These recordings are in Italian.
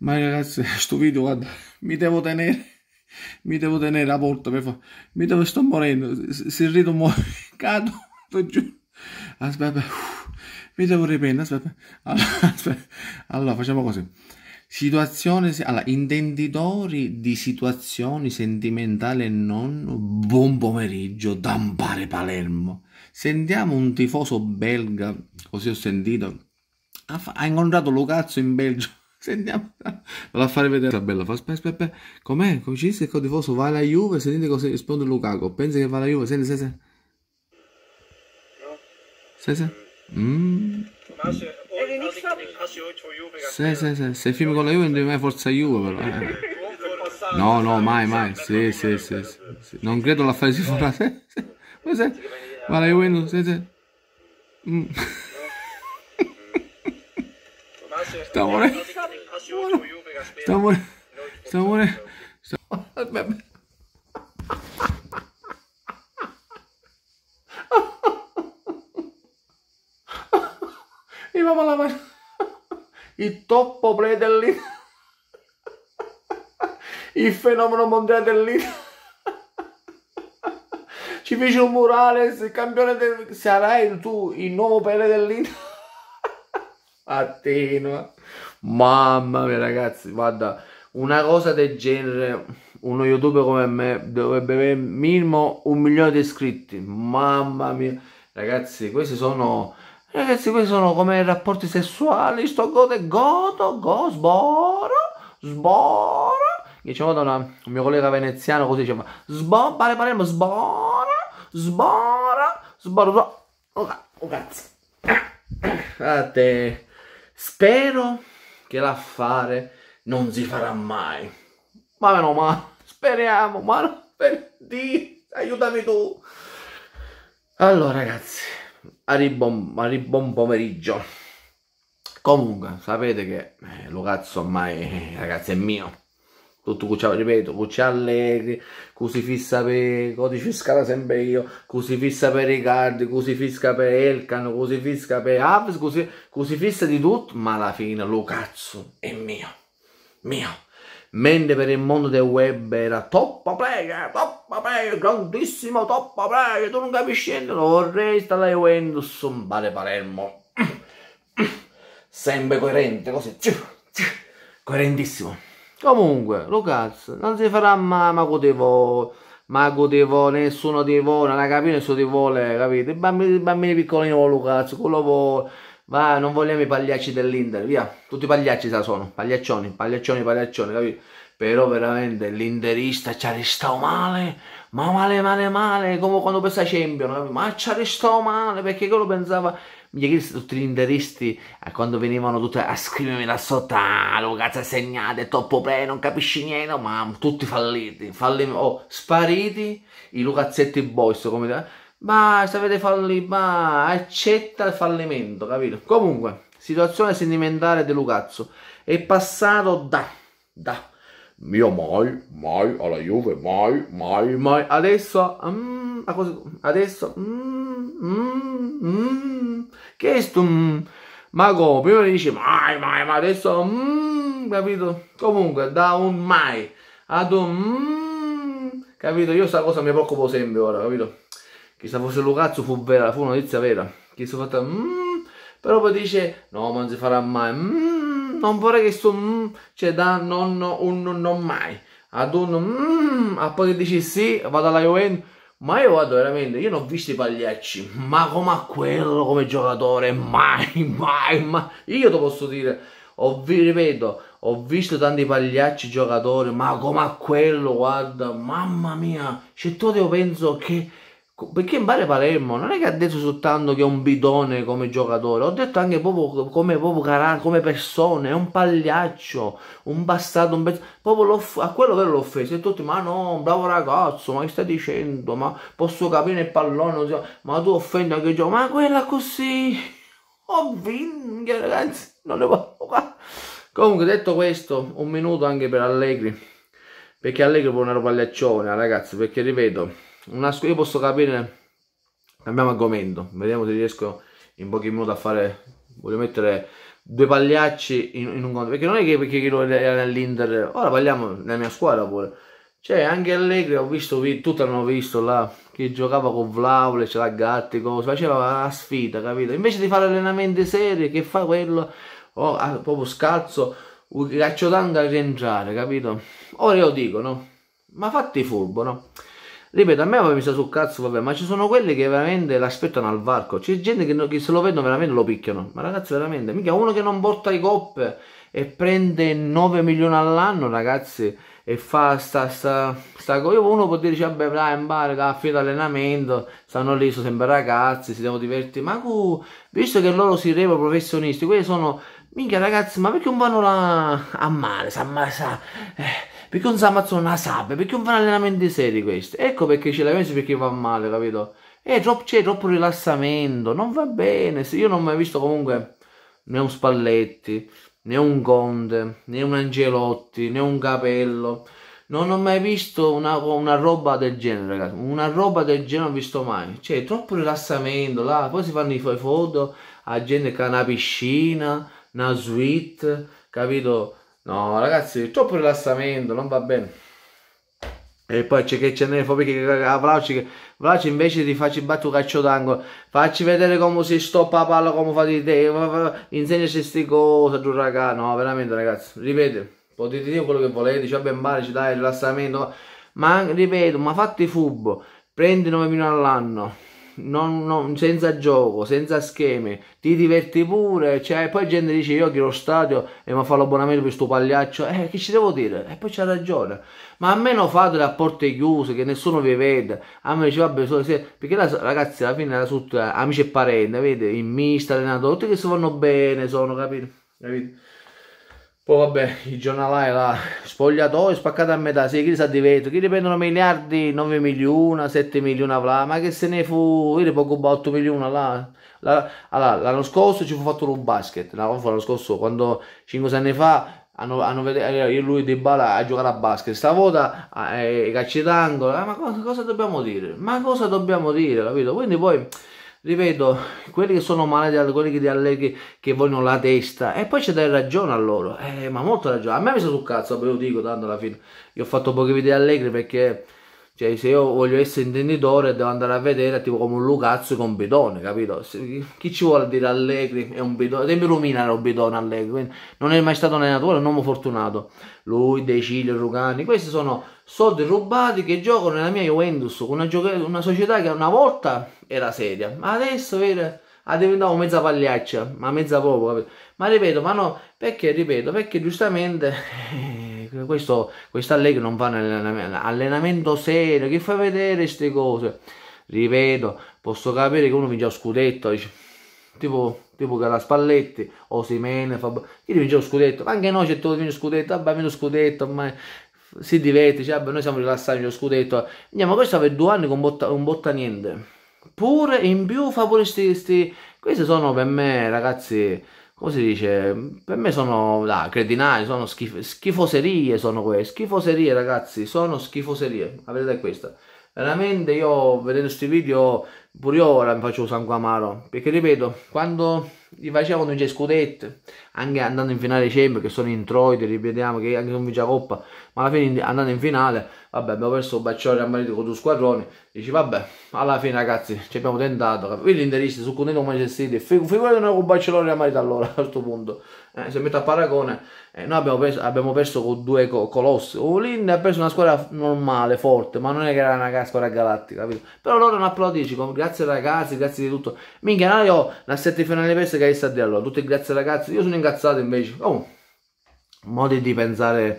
ma ragazzi sto video guarda mi devo tenere mi devo tenere la porta per favore mi devo sto morendo se rito muoio cado giù aspetta mi devo riprendere aspetta. Allora, aspetta allora, facciamo così situazione allora intenditori di situazioni sentimentali e non buon pomeriggio Dampare Palermo sentiamo un tifoso belga così ho sentito ha, ha incontrato Lucazzo in Belgio Sentiamo, la fare vedere la bella. Aspetta, aspetta, Com'è? Come ci dice che il tifoso va alla Juve? Sentite cosa risponde Lukaku. Pensa che va alla Juve? Senti, senti. Sì, sì. Mm. Sì, sì, sì. Se film con la Juve non devi mai forza Juve, però. Eh. No, no, mai, mai. Sì, sì, sì. sì, sì. Non credo l'affare si farà. Sì, sì. Guarda, Juventus, sì, sì. Mm. 下漏れ下漏れ下漏れ下漏れ Imamo la mano. Il top play dell'Italia. Il fenomeno mondiale dell'Italia. Ci fece un murale, campione del... Sarai tu il nuovo pele dell'Inter? attenua. Mamma mia ragazzi, guarda, una cosa del genere, uno youtuber come me dovrebbe avere minimo un milione di iscritti. Mamma mia, ragazzi, questi sono... Ragazzi, questi sono come rapporti sessuali, sto godo, godo, go, sboro, sboro. Diciamo da una, un mio collega veneziano così diceva, sboro, pare paremo, sboro, sboro, sboro, sboro. Oh, oh, cazzo. A te. Spero che l'affare non si farà mai. Ma meno ma speriamo, ma per Dio, aiutami tu. Allora ragazzi, arrivo, arrivo un pomeriggio. Comunque, sapete che eh, cazzo ormai, eh, ragazzi, è mio tutto cucciale, ripeto, cucciale fissa per codicifisca sempre io, così fissa per Riccardo, crucifisca per Elkan, così crucifisca per così fissa di tutto, ma alla fine lo cazzo è mio, mio. Mentre per il mondo del web era toppa prega, toppa prega, grandissimo toppa prega, tu non capisci niente, lo vorrei stare alla Juventus, un vale Palermo. sempre coerente, così, coerentissimo. Comunque, Lucas, non si farà mai, ma potevo, ma potevo, nessuno ti vuole, non capito, nessuno ti vuole, capite? I bambini, bambini piccolini vogliono Lucas, quello vuole, va, non vogliamo i pagliacci dell'Inter, via, tutti i pagliacci sa sono, pagliaccioni, pagliaccioni, pagliaccioni, capito? Però veramente l'interista ci ha restato male, ma male male male, come quando pensa Champion, ma ci restò male perché quello pensava gli chiesi tutti gli interisti eh, quando venivano tutti a scrivermi da sotto ah lo cazzo segnate troppo play non capisci niente ma tutti falliti falliti oh, spariti i Lucazzetti boys come dire, te se avete fallito ma accetta il fallimento capito comunque situazione sentimentale di Lucazzo è passato da da io mai, mai alla Juve, mai, mai, mai. Adesso, mm, adesso, mm, mm, mm, che è sto, mm? ma come? Prima mi dice mai, mai, ma adesso, mm", capito? Comunque, da un mai ad un capito? Io sta cosa mi preoccupo sempre ora, capito? Chissà fosse Lucazzo fu vera, fu una notizia vera. Che sono fatta però poi dice no, ma non si farà mai non vorrei che sto mm, cioè da nonno un non, non mai ad un mm, a poi che dici sì vado alla Juventus ma io vado veramente io non ho visto i pagliacci ma come a quello come giocatore mai mai mai io ti posso dire ho, vi ripeto ho visto tanti pagliacci giocatori ma come a quello guarda mamma mia cioè tu io penso che perché in pare Palermo non è che ha detto soltanto che è un bidone come giocatore, ho detto anche proprio come, proprio cara, come persona, è un pagliaccio, un bastardo, un proprio a quello vero l'ho offeso, e tutti ma no, bravo ragazzo, ma che stai dicendo, ma posso capire il pallone, ma tu offendi anche il gioco, ma quella così, oh vinga ragazzi, non ne posso fare. Comunque detto questo, un minuto anche per Allegri, perché Allegri è un pagliaccione ragazzi, perché ripeto una, io posso capire, cambiamo argomento, vediamo se riesco in pochi minuti a fare, voglio mettere due pagliacci in, in un conto, perché non è che perché era all'Inter, ora parliamo della mia squadra pure, cioè anche Allegri ho visto, tutti hanno visto là, che giocava con Vlaule, c'era Gattico, faceva la sfida, capito? Invece di fare allenamenti serie che fa quello, oh, ah, proprio scalzo, caccio tanto a rientrare, capito? Ora io dico, no? Ma fatti furbo, no? ripeto a me aveva messo sul cazzo vabbè ma ci sono quelli che veramente l'aspettano al varco c'è gente che, che, se lo vedono veramente lo picchiano ma ragazzi veramente mica uno che non porta i cop e prende 9 milioni all'anno ragazzi e fa sta sta, sta cosa uno può dire vabbè dai in bar da fine allenamento stanno lì sono sempre ragazzi si devono divertire ma cu, visto che loro si revono professionisti quelli sono minchia ragazzi ma perché non vanno là a mare sa, sa, eh perché non si ammazzano una sabbia? Perché non fanno allenamenti seri questi? Ecco perché ce l'hai messo perché fa male, capito? E eh, troppo, c'è troppo rilassamento, non va bene. Io non ho mai visto comunque né un Spalletti, né un Conte, né un Angelotti, né un Capello. Non ho mai visto una, una, roba del genere, ragazzi. Una roba del genere non ho visto mai. Cioè, troppo rilassamento là. Poi si fanno i foto a gente che ha una piscina, una suite, capito? No, ragazzi, troppo rilassamento, non va bene. E poi c'è che c'è nelle fobiche che caga Vlaovic, Vlaovic invece di farci battere un calcio d'angolo, facci vedere come si stoppa la palla, come di te, insegnaci queste cose, giù raga, no, veramente ragazzi, ripeto, potete dire quello che volete, cioè ben male, ci dai il rilassamento, ma ripeto, ma fatti fubbo, prendi 9 milioni all'anno, non, non, senza gioco, senza schemi, ti diverti pure, cioè, poi gente dice io che lo stadio e mi fa l'abbonamento per questo pagliaccio, eh, che ci devo dire? E poi c'ha ragione, ma almeno fatelo a porte chiuse, che nessuno vi vede, a me dice vabbè, solo se... perché la, ragazzi alla fine era tutto, eh, amici e parenti, vedi, in mista, allenatore, tutti che si fanno bene, sono, capito? capito? Poi vabbè, i giornalai là, spogliatoio spaccato a metà, si chili sa di vetro, chi prendono miliardi, 9 milioni, 7 milioni là, ma che se ne fu, ieri poco 8 milioni là. Allora, l'anno scorso ci fu fatto un basket, l'anno scorso, quando 5 anni fa, hanno, hanno eh, io lui di bala a giocare a basket, stavolta eh, calci d'angolo, eh, ma cosa, cosa dobbiamo dire? Ma cosa dobbiamo dire, capito? Quindi poi rivedo quelli che sono malati, quelli che ti alleghi, che vogliono la testa, e poi ci dai ragione a loro, eh, ma molto ragione, a me mi sa sul cazzo, ve lo dico tanto alla fine, io ho fatto pochi video allegri perché cioè, se io voglio essere intenditore, devo andare a vedere tipo come un Lucazzo con Bidone, capito? Se, chi ci vuole dire Allegri è un bidone? devi illuminare un bidone Allegri, quindi non è mai stato nella natura è un uomo fortunato. Lui, De Ciglio, Rugani, questi sono soldi rubati che giocano nella mia Juventus, una, una società che una volta era seria, ma adesso, vero? ha diventato mezza pagliaccia, ma mezza poco, capito? Ma ripeto, ma no, perché ripeto, perché giustamente questo, questo Allegri non va nell'allenamento, allenamento serio, che fa vedere queste cose? Ripeto, posso capire che uno vince lo scudetto, dice, tipo, tipo che o Simene, Fab... chi vince lo scudetto? Ma anche noi c'è tutto vince lo scudetto, vabbè, lo scudetto, ma si diverte, dice, vabbè, noi siamo rilassati, lo scudetto. Andiamo, questo per due anni con botta, con botta niente. Pure, in più fa pure questi... Questi sono per me, ragazzi come si dice, per me sono ah, credinali, sono schif- schifoserie, sono queste, schifoserie ragazzi, sono schifoserie, la verità è questa. Veramente io vedendo questi video pure io ora mi facevo sangue amaro perché ripeto quando gli facevano i scudetti anche andando in finale sempre che sono introiti ripetiamo che anche non vince la coppa ma alla fine andando in finale vabbè abbiamo perso Baccioli a Marito con due squadroni dici vabbè alla fine ragazzi ci abbiamo tentato vedi l'interista sono contento come gestiti figurati noi con Baccioli a Marito allora a questo punto eh, se metto a paragone eh, noi abbiamo perso, abbiamo perso, con due colossi Olin ha perso una squadra normale forte ma non è che era una squadra galattica capito? però loro non applaudici con grazie ragazzi, grazie di tutto. Minchia, no, io la sette finale persa che hai sta di allora, tutte grazie ragazzi, io sono incazzato invece. Oh, modi di pensare,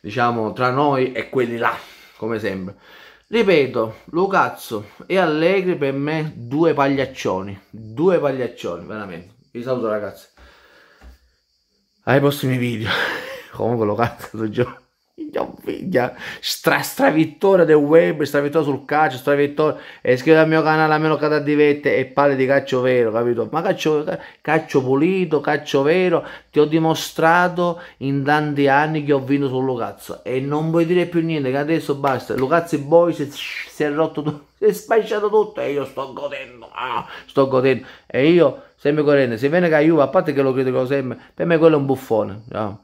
diciamo, tra noi e quelli là, come sempre. Ripeto, Lucazzo e Allegri per me due pagliaccioni, due pagliaccioni, veramente. Vi saluto ragazzi. Ai prossimi video. Comunque Lucazzo, giù figlia, stra, stravittoria del web, stravittoria sul calcio, stravittoria, e eh, iscriviti al mio canale a meno che da divette e parli di calcio vero, capito? Ma calcio, calcio pulito, calcio vero, ti ho dimostrato in tanti anni che ho vinto sul Lucazzo e non vuoi dire più niente, che adesso basta, Lucazzo e Boys si, è rotto tutto, si è spacciato tutto e io sto godendo, ah, sto godendo, e io sempre corrente, se viene che aiuta, a parte che lo critico sempre, per me quello è un buffone, no?